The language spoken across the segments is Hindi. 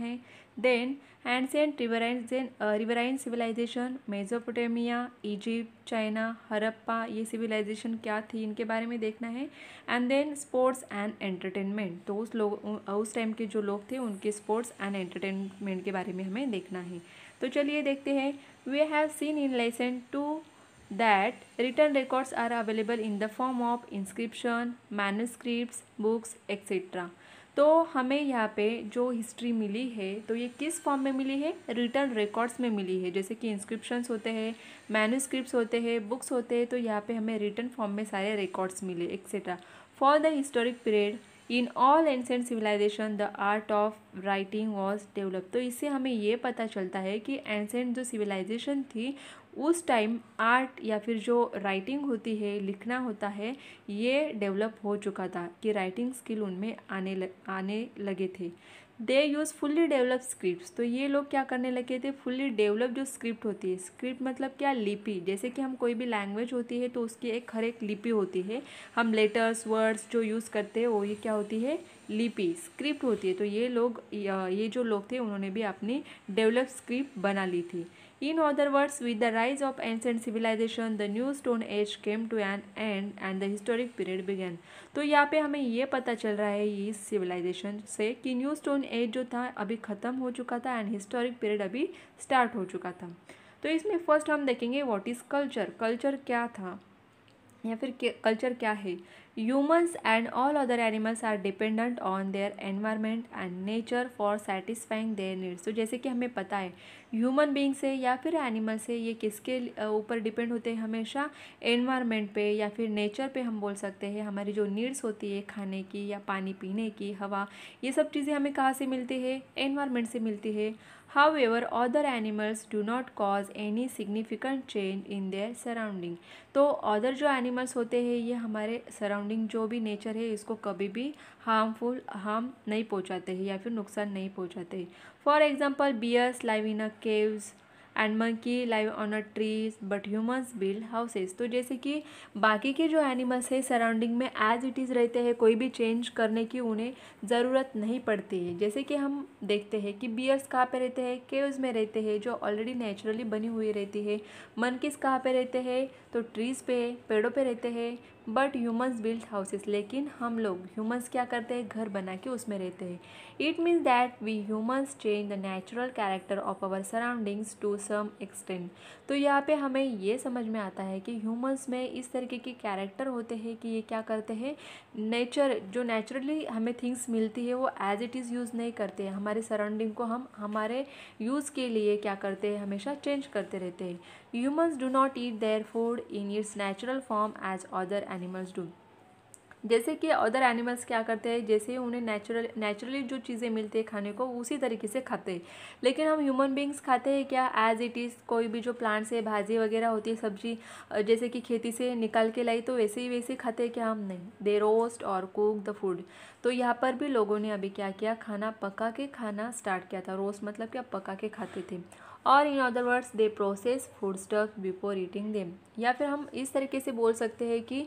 हैं then ancient riverine riverine civilisation Mesopotamia Egypt China Harappa ये सिविलाइजेशन क्या थी इनके बारे में देखना है and then sports and entertainment तो उस लोग उस टाइम के जो लोग थे उनके स्पोर्ट्स एंड एंटरटेनमेंट के बारे में हमें देखना है तो चलिए देखते हैं we have seen in lesson two that written records are available in the form of inscription manuscripts books etcetera तो हमें यहाँ पे जो हिस्ट्री मिली है तो ये किस फॉर्म में मिली है रिटर्न रिकॉर्ड्स में मिली है जैसे कि इंस्क्रिप्शंस होते हैं मैनुस्क्रिप्ट होते हैं बुक्स होते हैं तो यहाँ पे हमें रिटर्न फॉर्म में सारे रिकॉर्ड्स मिले etcetera for the historic period in all ancient civilisation the art of writing was develop तो इससे हमें ये पता चलता है कि एंशेंट जो सिविलाइजेशन थी उस टाइम आर्ट या फिर जो राइटिंग होती है लिखना होता है ये डेवलप हो चुका था कि राइटिंग स्किल उनमें आने लग, आने लगे थे they use fully develop script तो ये लोग क्या करने लगे थे फुल्ली डेवलप जो स्क्रिप्ट होती है स्क्रिप्ट मतलब क्या लिपि जैसे कि हम कोई भी लैंग्वेज होती है तो उसकी एक हर एक लिपि होती है हम लेटर्स वर्ड्स जो यूज़ करते हैं वो ये क्या होती है लिपि स्क्रिप्ट होती है तो ये लोग ये जो लोग थे उन्होंने भी अपनी डेवलप स्क्रिप्ट बना ली थी In other words, with the rise of ancient civilization, the new stone age came to an end and the historic period began. तो यहाँ पे हमें ये पता चल रहा है इस सिविलाइजेशन से कि न्यू स्टोन एज जो था अभी ख़त्म हो चुका था एंड हिस्टोरिक पीरियड अभी स्टार्ट हो चुका था तो इसमें फर्स्ट हम देखेंगे वॉट इज़ कल्चर कल्चर क्या था या फिर कल्चर क्या है humans and all other animals are dependent on their environment and nature for satisfying their needs तो जैसे कि हमें पता है ह्यूमन बींग से या फिर एनिमल से ये किसके ऊपर डिपेंड होते हैं हमेशा environment पे या फिर नेचर पे हम बोल सकते हैं हमारी जो नीड्स होती है खाने की या पानी पीने की हवा ये सब चीज़ें हमें कहाँ से मिलती है environment से मिलती है However, other animals do not cause any significant change in their surrounding. तो other जो animals होते हैं ये हमारे surrounding जो भी nature है इसको कभी भी harmful harm नहीं पहुँचाते हैं या फिर नुकसान नहीं पहुँचाते हैं For example, bears live in a caves and monkey live on a trees but humans build houses तो जैसे कि बाकी के जो एनिमल्स है सराउंडिंग में एज इट इज़ रहते हैं कोई भी चेंज करने की उन्हें ज़रूरत नहीं पड़ती है जैसे कि हम देखते हैं कि बियर्स कहाँ पर रहते हैं केव्स में रहते हैं जो ऑलरेडी नेचुरली बनी हुई रहती है मंकीस कहाँ पर रहते हैं तो ट्रीज़ पे पेड़ों पे रहते हैं बट ह्यूमन्स बिल्ड हाउसेस लेकिन हम लोग ह्यूमन्स क्या करते हैं घर बना के उसमें रहते हैं it means that we humans change the natural character of our surroundings to some extent तो यहाँ पे हमें ये समझ में आता है कि ह्यूमन्स में इस तरीके के कैरेक्टर होते हैं कि ये क्या करते हैं नेचर जो नेचुरली हमें थिंग्स मिलती है वो एज इट इज़ यूज़ नहीं करते हैं हमारे सराउंडिंग को हम हमारे यूज़ के लिए क्या करते हैं हमेशा चेंज करते रहते हैं humans do not eat their food in its natural form as other animals do जैसे कि अदर एनिमल्स क्या करते हैं जैसे ही उन्हें नेचुरल नेचुरली जो चीज़ें मिलती है खाने को उसी तरीके से खाते हैं लेकिन हम ह्यूमन बींग्स खाते हैं क्या एज इट इज़ कोई भी जो प्लांट्स है भाजी वगैरह होती है सब्जी जैसे कि खेती से निकाल के लाई तो वैसे ही वैसे खाते हैं क्या हम नहीं दे रोस्ट और कुक द फूड तो यहाँ पर भी लोगों ने अभी क्या किया खाना पका के खाना स्टार्ट किया था रोस्ट मतलब क्या पका के खाते थे और in other words they process food stuff before eating them या फिर हम इस तरीके से बोल सकते हैं कि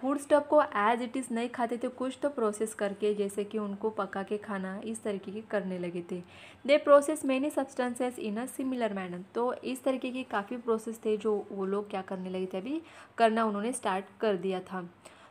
फूड स्टफ को एज इट इज़ नहीं खाते थे कुछ तो प्रोसेस करके जैसे कि उनको पका के खाना इस तरीके के करने लगे थे they process many substances in a similar manner तो इस तरीके की काफ़ी प्रोसेस थे जो वो लोग क्या करने लगे थे अभी करना उन्होंने स्टार्ट कर दिया था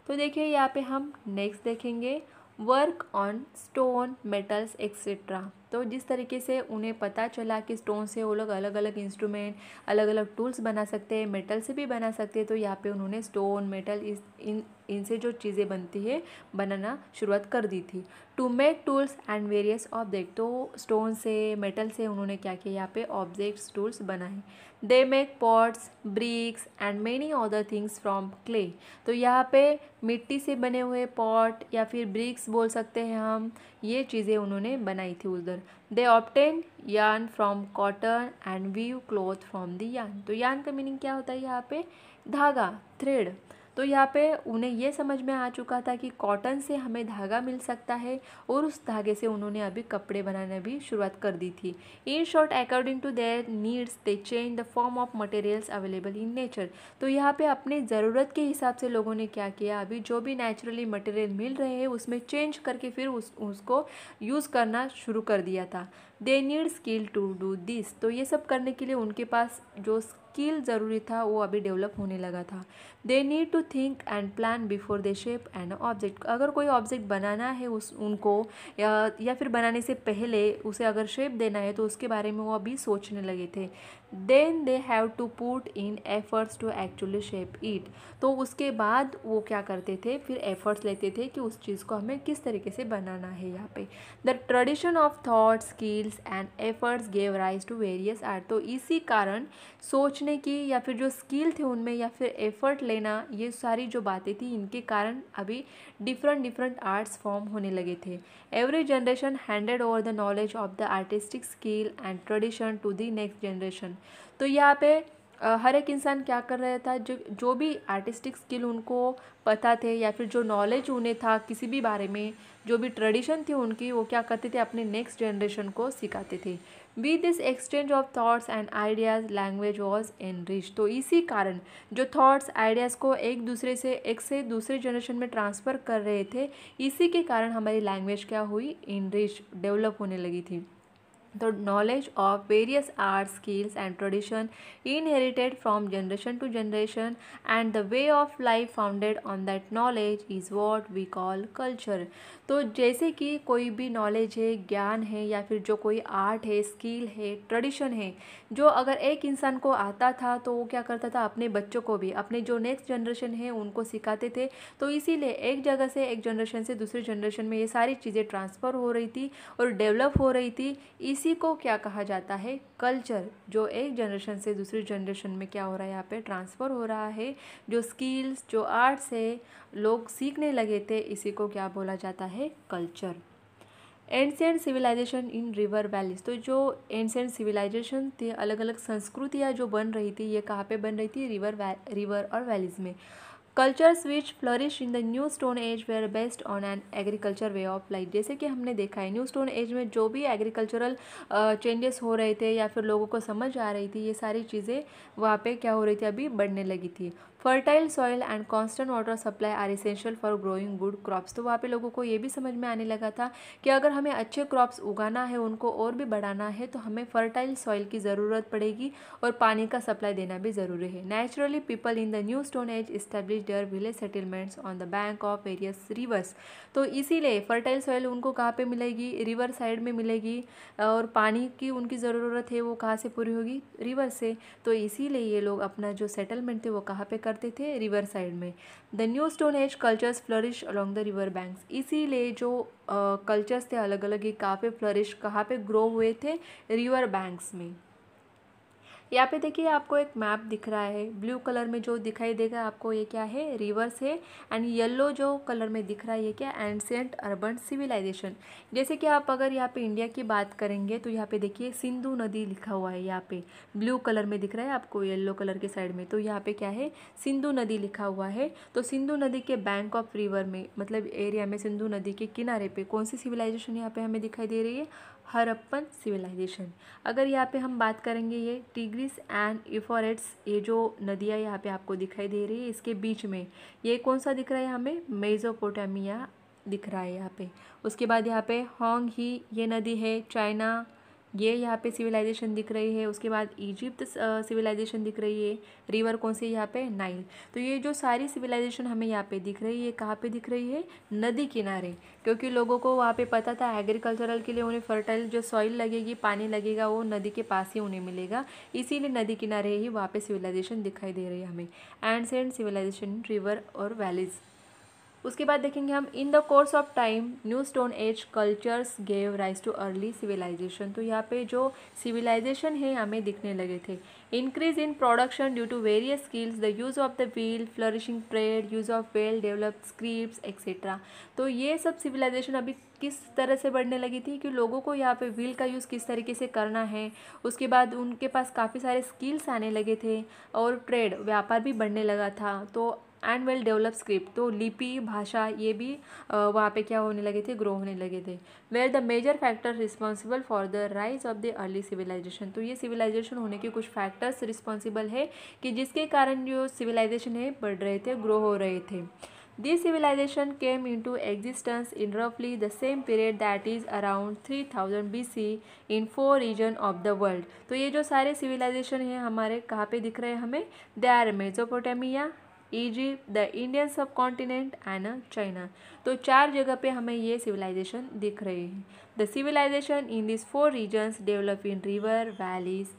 तो देखिए यहाँ पे हम नेक्स्ट देखेंगे work on stone metals etcetera तो जिस तरीके से उन्हें पता चला कि स्टोन से वो लोग अलग अलग इंस्ट्रूमेंट अलग अलग टूल्स बना सकते हैं मेटल से भी बना सकते हैं तो यहाँ पे उन्होंने स्टोन मेटल इस इन इनसे जो चीज़ें बनती है बनाना शुरुआत कर दी थी to make tools and various object तो स्टोन से मेटल से उन्होंने क्या किया यहाँ पे ऑब्जेक्ट्स टूल्स बनाए they make pots bricks and many other things from clay तो यहाँ पे मिट्टी से बने हुए पॉट या फिर ब्रिक्स बोल सकते हैं हम ये चीज़ें उन्होंने बनाई थी उधर they obtain yarn from cotton and weave cloth from the yarn तो यान का मीनिंग क्या होता है यहाँ पे धागा थ्रेड तो यहाँ पे उन्हें यह समझ में आ चुका था कि कॉटन से हमें धागा मिल सकता है और उस धागे से उन्होंने अभी कपड़े बनाना भी शुरुआत कर दी थी in short according to their needs they change the form of materials available in nature तो यहाँ पे अपने ज़रूरत के हिसाब से लोगों ने क्या किया अभी जो भी नेचुरली मटेरियल मिल रहे हैं उसमें चेंज करके फिर उस उसको यूज़ करना शुरू कर दिया था they need skill to do this तो ये सब करने के लिए उनके पास जो स्किल ज़रूरी था वो अभी डेवलप होने लगा था they need to think and plan before they shape and object अगर कोई ऑब्जेक्ट बनाना है उस उनको या या फिर बनाने से पहले उसे अगर शेप देना है तो उसके बारे में वो अभी सोचने लगे थे then they have to put in efforts to actually shape it तो उसके बाद वो क्या करते थे फिर एफर्ट्स लेते थे कि उस चीज़ को हमें किस तरीके से बनाना है यहाँ पे the tradition of that skills and efforts gave rise to various art तो इसी कारण सोच सोचने की या फिर जो स्किल थे उनमें या फिर एफर्ट लेना ये सारी जो बातें थी इनके कारण अभी डिफरेंट डिफरेंट आर्ट्स फॉर्म होने लगे थे every generation handed over the knowledge of the artistic skill and tradition to the next generation तो यहाँ पे हर एक इंसान क्या कर रहा था जो जो भी आर्टिस्टिक स्किल उनको पता थे या फिर जो नॉलेज उन्हें था किसी भी बारे में जो भी ट्रेडिशन थी उनकी वो क्या करते थे अपने नेक्स्ट जनरेशन को सिखाते थे with this exchange of thoughts and ideas language was enrich तो इसी कारण जो थॉट्स आइडियाज़ को एक दूसरे से एक से दूसरे जनरेशन में ट्रांसफ़र कर रहे थे इसी के कारण हमारी लैंग्वेज क्या हुई एनरिच डेवलप होने लगी थी the knowledge of various art skills and tradition inherited from generation to generation and the way of life founded on that knowledge is what we call culture तो जैसे कि कोई भी knowledge है ज्ञान है या फिर जो कोई art है skill है tradition है जो अगर एक इंसान को आता था तो वो क्या करता था अपने बच्चों को भी अपने जो next generation है उनको सिखाते थे तो इसीलिए एक जगह से एक generation से दूसरे generation में ये सारी चीज़ें transfer हो रही थी और develop हो रही थी इस इसी को क्या कहा जाता है कल्चर जो एक जनरेशन से दूसरी जनरेशन में क्या हो रहा है यहाँ पे ट्रांसफ़र हो रहा है जो स्किल्स जो आर्ट्स है लोग सीखने लगे थे इसी को क्या बोला जाता है culture and civilisation in river valleys तो जो एंड सिविलाइजेशन थी अलग अलग संस्कृतियाँ जो बन रही थी ये कहाँ पे बन रही थी रिवर रिवर और वैलीज़ में cultures which flourish in the new stone age were based on an agriculture way of life जैसे कि हमने देखा है न्यू स्टोन एज में जो भी एग्रीकल्चरल चेंजेस हो रहे थे या फिर लोगों को समझ आ रही थी ये सारी चीज़ें वहाँ पे क्या हो रही थी अभी बढ़ने लगी थी fertile soil and constant water supply are essential for growing good crops तो वहाँ पे लोगों को ये भी समझ में आने लगा था कि अगर हमें अच्छे क्रॉप्स उगाना है उनको और भी बढ़ाना है तो हमें फर्टाइल सॉइल की ज़रूरत पड़ेगी और पानी का सप्लाई देना भी ज़रूरी है naturally people in the new stone age established village settlements on the bank of various rivers तो इसीलिए फर्टाइल सॉइल उनको कहाँ पर मिलेगी रिवर साइड में मिलेगी और पानी की उनकी ज़रूरत है वो कहाँ से पूरी होगी रिवर से तो इसीलिए ये लोग अपना जो सेटलमेंट थे वो कहाँ पर करते थे रिवर साइड में the new stone age cultures flourish along the river banks इसीलिए जो कल्चर्स थे अलग अलग ये काफ़ी फ्लरिश कहाँ पे ग्रो हुए थे रिवर बैंक्स में यहाँ पे देखिए आपको एक मैप दिख रहा है ब्लू कलर में जो दिखाई देगा आपको ये क्या है रिवर्स है एंड येलो जो कलर में दिख रहा है ये क्या एंसेंट अर्बन सिविलाइजेशन जैसे कि आप अगर यहाँ पे इंडिया की बात करेंगे तो यहाँ पे देखिए सिंधु नदी लिखा हुआ है यहाँ पे ब्लू कलर में दिख रहा है आपको येल्लो कलर के साइड में तो यहाँ पे क्या है सिंधु नदी लिखा हुआ है तो सिंधु नदी के बैंक ऑफ रिवर में मतलब एरिया में सिंधु नदी के किनारे पे कौन सी सिविलाइजेशन यहाँ पे हमें दिखाई दे रही है हरप्पन सिविलाइजेशन अगर यहाँ पे हम बात करेंगे ये टिग्रिस एंड इफोरेट्स ये जो नदियाँ यहाँ पे आपको दिखाई दे रही है इसके बीच में ये कौन सा दिख रहा है हमें मेजोपोटामिया दिख रहा है यहाँ पे उसके बाद यहाँ पे हॉन्ग ही ये नदी है चाइना ये यहाँ पे सिविलाइजेशन दिख रही है उसके बाद इजिप्ट सिविलाइजेशन uh, दिख रही है रिवर कौन सी यहाँ पे नाइल तो ये जो सारी सिविलाइजेशन हमें यहाँ पे दिख रही है कहाँ पे दिख रही है नदी किनारे क्योंकि लोगों को वहाँ पे पता था एग्रीकल्चरल के लिए उन्हें फर्टाइल जो सॉइल लगेगी पानी लगेगा वो नदी के पास ही उन्हें मिलेगा इसीलिए नदी किनारे ही वहाँ पर सिविलाइजेशन दिखाई दे रही है हमें एंड सेंड सिविलाइजेशन रिवर और वैलीज़ उसके बाद देखेंगे हम in the course of time new stone age cultures gave rise to early civilisation तो यहाँ पे जो सिविलाइजेशन है हमें दिखने लगे थे increase in production due to various skills the use of the wheel flourishing trade use of well developed script etcetera तो ये सब सिविलाइजेशन अभी किस तरह से बढ़ने लगी थी कि लोगों को यहाँ पे व्हील का यूज़ किस तरीके से करना है उसके बाद उनके पास काफ़ी सारे स्किल्स आने लगे थे और ट्रेड व्यापार भी बढ़ने लगा था तो एंड वेल डेवलप स्क्रिप्ट तो लिपि भाषा ये भी वहाँ पे क्या होने लगे थे ग्रो होने लगे थे were the major factor responsible for the rise of the early civilisation तो ये सिविलाइजेशन होने के कुछ फैक्टर्स रिस्पॉन्सिबल है कि जिसके कारण जो सिविलाइजेशन है बढ़ रहे थे ग्रो हो रहे थे civilisation into existence in रफली the same period that is around three thousand B C in four region of the world तो ये जो सारे सिविलाइजेशन हैं हमारे कहाँ पे दिख रहे हैं हमें they are Mesopotamia Egypt the Indian subcontinent and China तो चार जगह पे हमें ये सिविलाइजेशन दिख रहे हैं the civilisation in this four regions develop in river valleys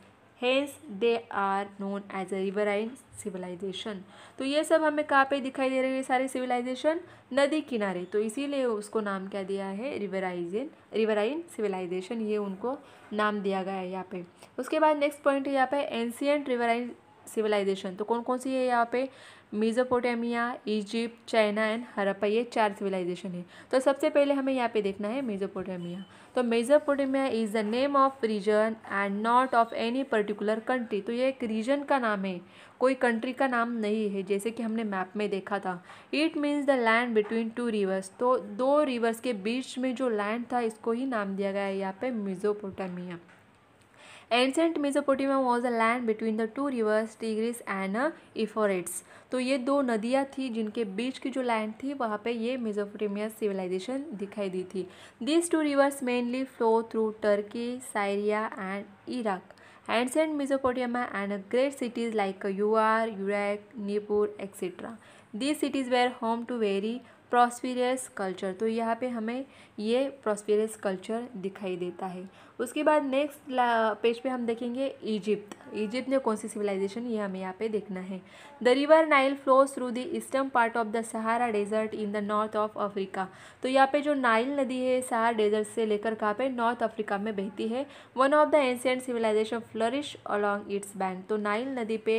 hence they are known as a riverine civilisation तो ये सब हमें कहाँ पे दिखाई दे रही है सारे सिविलाइजेशन नदी किनारे तो इसीलिए उसको नाम क्या दिया है रिवराइजन रिवराइन सिविलाइजेशन ये उनको नाम दिया गया है यहाँ पे उसके बाद नेक्स्ट पॉइंट है यहाँ पे एंशियंट रिवराइन सिविलाइजेशन तो कौन कौन सी है यहाँ पे Mesopotamia Egypt China and Harappa ये चार सिविलाइजेशन है तो सबसे पहले हमें यहाँ पे देखना है मेज़ोपोटामिया तो Mesopotamia is the name of region and not of any particular country तो ये एक रीजन का नाम है कोई कंट्री का नाम नहीं है जैसे कि हमने मैप में देखा था it means the land between two rivers तो दो रिवर्स के बीच में जो लैंड था इसको ही नाम दिया गया है यहाँ पे Mesopotamia ancient Mesopotamia was a land between the two rivers Tigris and Euphrates तो ये दो नदियाँ थी जिनके बीच की जो लैंड थी वहाँ पे ये मेजोपोटेमिया सिविलाइजेशन दिखाई दी थी this two rivers mainly flow through Turkey Syria and Iraq ancient Mesopotamia and great cities like Ur Uruk Nippur etcetera this cities were home to very prosperous culture तो यहाँ पे हमें ये प्रॉस्पेरस कल्चर दिखाई देता है उसके बाद नेक्स्ट पेज पे हम देखेंगे इजिप्ट इजिप्ट ने कौन सी सिविलाइजेशन ये हमें यहाँ पे देखना है the river Nile flow through the eastern part of the Sahara desert in the north of Africa तो यहाँ पे जो नाइल नदी है सहारा डेजर्ट से लेकर कहाँ पे नॉर्थ अफ्रीका में बहती है one of the ancient civilisation flourish along its bank तो नाइल नदी पे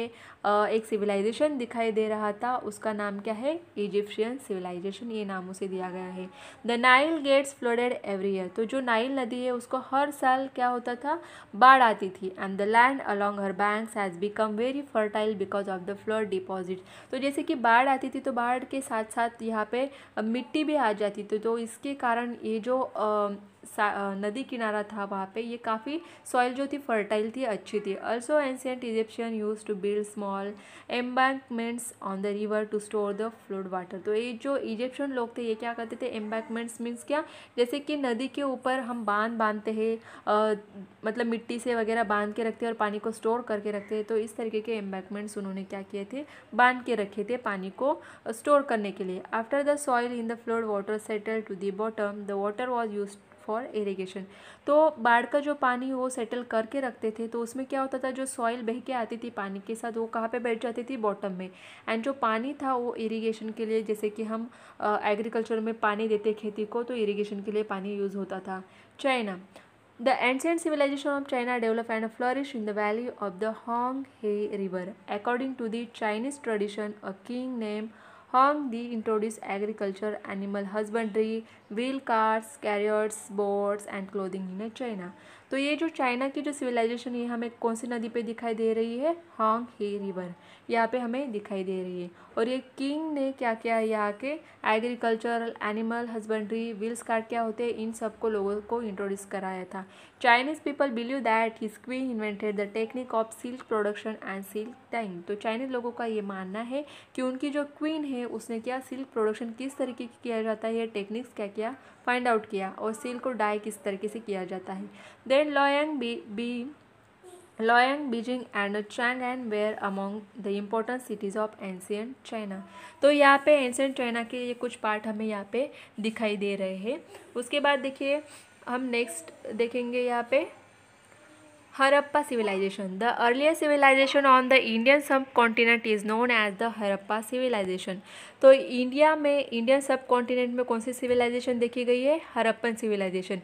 एक सिविलाइजेशन दिखाई दे रहा था उसका नाम क्या है इजिप्शियन सिविलाइजेशन ये नाम उसे दिया गया है the Nile gets flooded every year तो जो नाइल नदी है उसको हर साल क्या होता था बाढ़ आती थी and the land along her banks has become very fertile because of the flood deposit तो जैसे कि बाढ़ आती थी तो बाढ़ के साथ साथ यहाँ पे मिट्टी भी आ जाती थी तो इसके कारण ये जो नदी किनारा था वहाँ पे ये काफ़ी सॉइल जो थी फर्टाइल थी अच्छी थी also ancient Egyptian use to build small embankments on the river to store the flood water तो ये जो इजिप्शियन लोग थे ये क्या करते थे एम्बैंकमेंट्स मीन्स क्या जैसे कि नदी के ऊपर हम बांध बांधते हैं मतलब मिट्टी से वगैरह बांध के रखते हैं और पानी को स्टोर करके रखते हैं तो इस तरीके के एम्बैंकमेंट्स उन्होंने क्या किए थे बांध के रखे थे पानी को स्टोर करने के लिए after the soil in the flood water settle to the bottom the water was use for irrigation तो बाढ़ का जो पानी वो सेटल करके रखते थे तो उसमें क्या होता था जो सॉइल बह के आती थी पानी के साथ वो कहाँ पे बैठ जाती थी बॉटम में एंड जो पानी था वो इरीगेशन के लिए जैसे कि हम एग्रीकल्चर में पानी देते खेती को तो इरीगेशन के लिए पानी यूज़ होता था China the ancient civilization of China develop and flourish in the valley of the Huang He river according to the Chinese tradition a king name Hong Hornby introduced agriculture, animal husbandry, wheel carts, carriers, boats and clothing in China. तो ये जो चाइना की जो सिविलाइजेशन है हमें कौन सी नदी पे दिखाई दे रही है हांग हे रिवर यहाँ पे हमें दिखाई दे रही है और ये किंग ने क्या किया यहाँ के agricultural animal husbandry wheels cart क्या होते हैं इन सबको लोगों को इंट्रोड्यूस कराया था Chinese people believe that his queen invented the technique of silk production and silk time तो चाइनीज लोगों का ये मानना है कि उनकी जो क्वीन है उसने क्या सिल्क प्रोडक्शन किस तरीके की किया जाता है ये टेक्निक्स क्या किया फाइंड आउट किया और सिल्क को डाई किस तरीके से किया जाता है there Then Loyang, Be, Be, Loyang, Beijing and चैनलैंड were among the important cities of ancient China तो यहाँ पे एंशियंट चाइना के ये कुछ पार्ट हमें यहाँ पे दिखाई दे रहे हैं उसके बाद देखिए हम नेक्स्ट देखेंगे यहाँ पे Harappa civilization. The earliest civilization on the Indian subcontinent is known as the Harappa civilization. तो इंडिया में इंडियन सब कॉन्टिनेंट में कौन सी सिविलाइजेशन देखी गई है Harappan civilization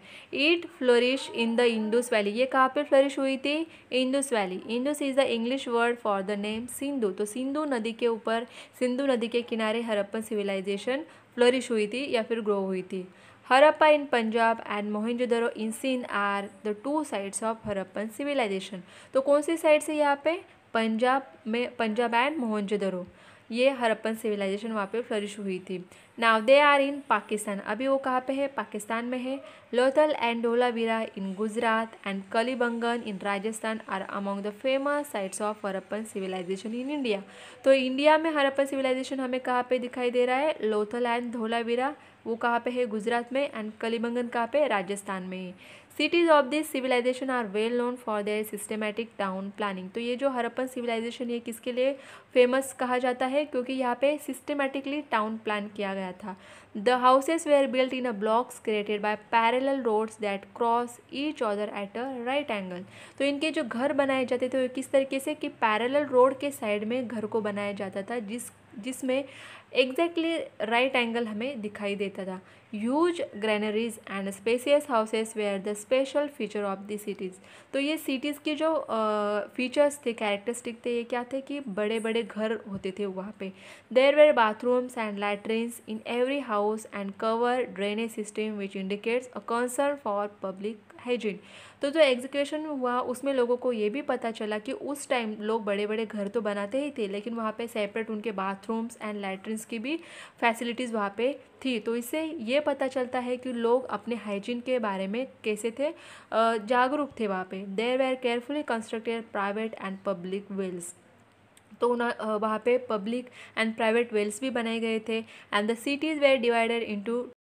it flourish in the Indus valley ये कहाँ पे फ्लोरिश हुई थी Indus valley Indus is the English word for the name Sindhu तो सिंधु नदी के ऊपर सिंधु नदी के किनारे हरप्पन सिविलाइजेशन फ्लोरिश हुई थी या फिर ग्रो हुई थी Harappa in Punjab and Mohenjo-daro in Sindh are the two sides of Harappan civilization. तो कौन सी साइड से यहाँ पे पंजाब में पंजाब एंड मोहनजोदरो ये हरप्पन सिविलाइजेशन वहाँ पे फ्लरिश हुई थी नाव दे आर इन पाकिस्तान अभी वो कहाँ पे है पाकिस्तान में है Lothal and Dholavira in Gujarat and Kalibangan in Rajasthan are among the famous sites of Harappan civilization in India तो इंडिया में हरप्पन सिविलाइजेशन हमें कहाँ पे दिखाई दे रहा है लोथल एंड धोलावीरा वो कहाँ पे है गुजरात में एंड कलीबंगन कहाँ पे राजस्थान में cities of this civilization are well known for their systematic town planning तो ये जो हरप्पन सिविलाइजेशन ये किसके लिए फेमस कहा जाता है क्योंकि यहाँ पे सिस्टमेटिकली टाउन प्लान किया गया था the houses were built in a blocks created by parallel roads that cross each other at a right angle तो इनके जो घर बनाए जाते थे वो किस तरीके से कि पैरेलल रोड के साइड में घर को बनाया जाता था जिस जिसमें एग्जैक्टली राइट एंगल हमें दिखाई देता था huge granaries and spacious houses were the special feature of the cities तो ये cities के जो uh, features थे characteristic थे ये क्या थे कि बड़े बड़े घर होते थे वहाँ पर there were bathrooms and latrines in every house and cover drainage system which indicates a concern for public hygiene तो जो एग्जीक्यूशन हुआ उसमें लोगों को ये भी पता चला कि उस टाइम लोग बड़े बड़े घर तो बनाते ही थे लेकिन वहाँ पे सेपरेट उनके बाथरूम्स एंड लेटरिन्स की भी फैसिलिटीज़ वहाँ पे थी तो इससे ये पता चलता है कि लोग अपने हाइजीन के बारे में कैसे थे जागरूक थे वहाँ पे there were carefully constructed private and public wells तो वहाँ पे पब्लिक एंड प्राइवेट वेल्स भी बनाए गए थे and the cities were divided into